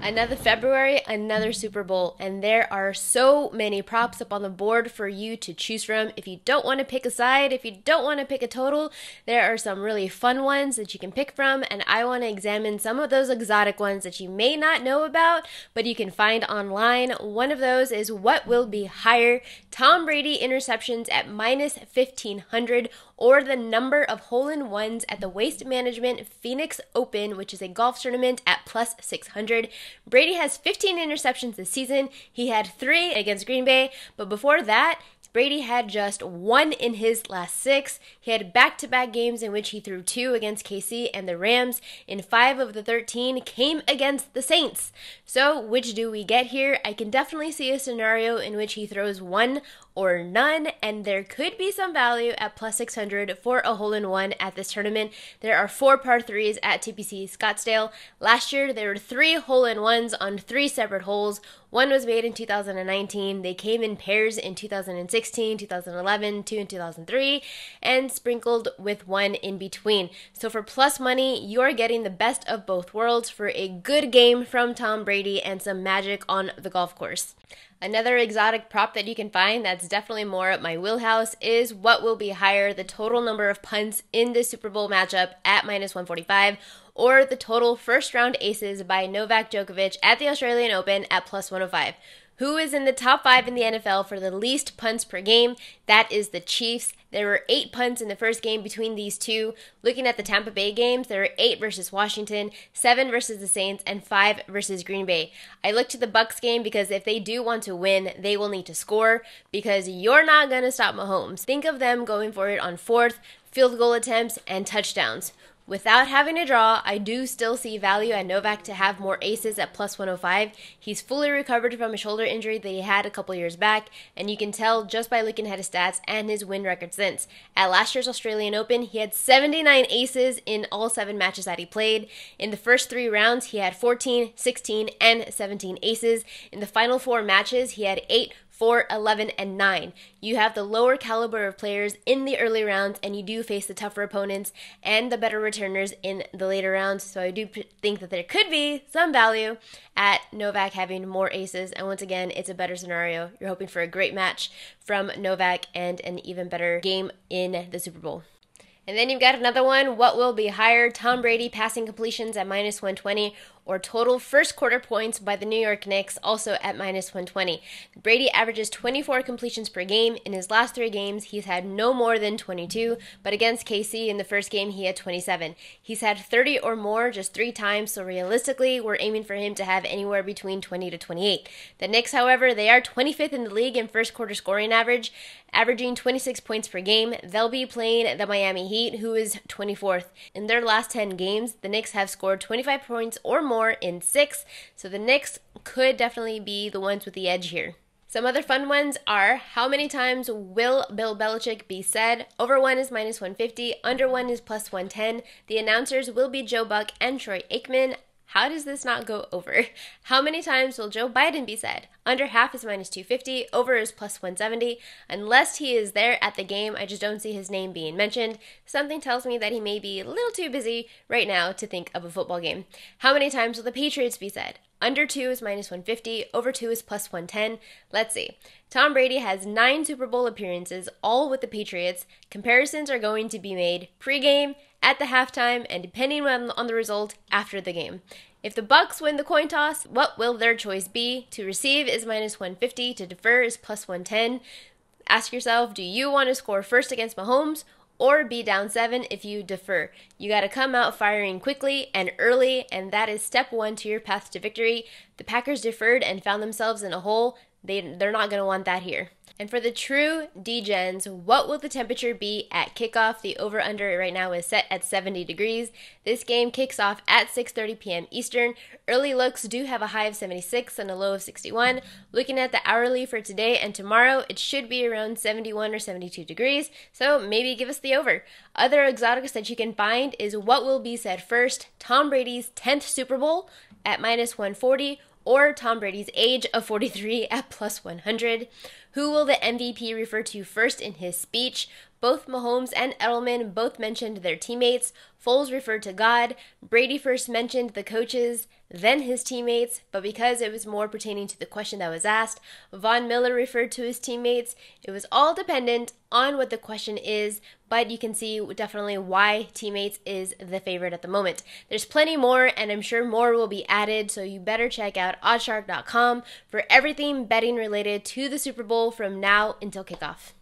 Another February, another Super Bowl, and there are so many props up on the board for you to choose from. If you don't want to pick a side, if you don't want to pick a total, there are some really fun ones that you can pick from, and I want to examine some of those exotic ones that you may not know about, but you can find online. One of those is what will be higher Tom Brady interceptions at minus 1500 or the number of hole in ones at the Waste Management Phoenix Open, which is a golf tournament at plus 600. Brady has 15 interceptions this season. He had three against Green Bay, but before that, Brady had just one in his last six. He had back to back games in which he threw two against KC and the Rams, and five of the 13 came against the Saints. So, which do we get here? I can definitely see a scenario in which he throws one or none, and there could be some value at plus 600 for a hole in one at this tournament. There are four par threes at TPC Scottsdale. Last year, there were three hole in ones on three separate holes. One was made in 2019, they came in pairs in 2016. 2016, 2011, two in 2003, and sprinkled with one in between. So for plus money, you're getting the best of both worlds for a good game from Tom Brady and some magic on the golf course. Another exotic prop that you can find that's definitely more at my wheelhouse is what will be higher the total number of punts in the Super Bowl matchup at minus 145 or the total first round aces by Novak Djokovic at the Australian Open at plus 105 who is in the top five in the NFL for the least punts per game. That is the Chiefs. There were eight punts in the first game between these two. Looking at the Tampa Bay games, there were eight versus Washington, seven versus the Saints, and five versus Green Bay. I look to the Bucks game because if they do want to win, they will need to score because you're not gonna stop Mahomes. Think of them going for it on fourth, field goal attempts, and touchdowns. Without having to draw, I do still see value at Novak to have more aces at plus 105. He's fully recovered from a shoulder injury that he had a couple years back, and you can tell just by looking at his stats and his win record since. At last year's Australian Open, he had 79 aces in all seven matches that he played. In the first three rounds, he had 14, 16, and 17 aces. In the final four matches, he had 8, 4, 11, and 9. You have the lower caliber of players in the early rounds, and you do face the tougher opponents and the better returners in the later rounds. So I do p- think that there could be some value at Novak having more aces. And once again, it's a better scenario. You're hoping for a great match from Novak and an even better game in the Super Bowl. And then you've got another one. What will be higher? Tom Brady passing completions at minus 120 or total first quarter points by the New York Knicks, also at minus 120. Brady averages 24 completions per game. In his last three games, he's had no more than 22, but against KC in the first game, he had 27. He's had 30 or more just three times, so realistically, we're aiming for him to have anywhere between 20 to 28. The Knicks, however, they are 25th in the league in first quarter scoring average, averaging 26 points per game. They'll be playing the Miami Heat, who is 24th. In their last 10 games, the Knicks have scored 25 points or more in six. So the Knicks could definitely be the ones with the edge here. Some other fun ones are how many times will Bill Belichick be said? Over one is minus 150, under one is plus 110. The announcers will be Joe Buck and Troy Aikman. How does this not go over? How many times will Joe Biden be said? Under half is minus 250, over is plus 170. Unless he is there at the game, I just don't see his name being mentioned. Something tells me that he may be a little too busy right now to think of a football game. How many times will the Patriots be said? Under 2 is minus 150, over 2 is plus 110. Let's see. Tom Brady has nine Super Bowl appearances, all with the Patriots. Comparisons are going to be made pregame, at the halftime, and depending on the result, after the game. If the Bucks win the coin toss, what will their choice be? To receive is minus 150, to defer is plus 110. Ask yourself, do you want to score first against Mahomes or be down 7 if you defer? You got to come out firing quickly and early, and that is step 1 to your path to victory. The Packers deferred and found themselves in a hole. They they're not going to want that here. And for the true degens, what will the temperature be at kickoff? The over/under right now is set at 70 degrees. This game kicks off at 6:30 p.m. Eastern. Early looks do have a high of 76 and a low of 61. Looking at the hourly for today and tomorrow, it should be around 71 or 72 degrees. So maybe give us the over. Other exotics that you can find is what will be said first: Tom Brady's 10th Super Bowl at minus 140 or Tom Brady's age of 43 at plus 100? Who will the MVP refer to first in his speech? Both Mahomes and Edelman both mentioned their teammates. Foles referred to God. Brady first mentioned the coaches, then his teammates, but because it was more pertaining to the question that was asked, Von Miller referred to his teammates. It was all dependent on what the question is, but you can see definitely why teammates is the favorite at the moment. There's plenty more, and I'm sure more will be added, so you better check out oddshark.com for everything betting related to the Super Bowl from now until kickoff.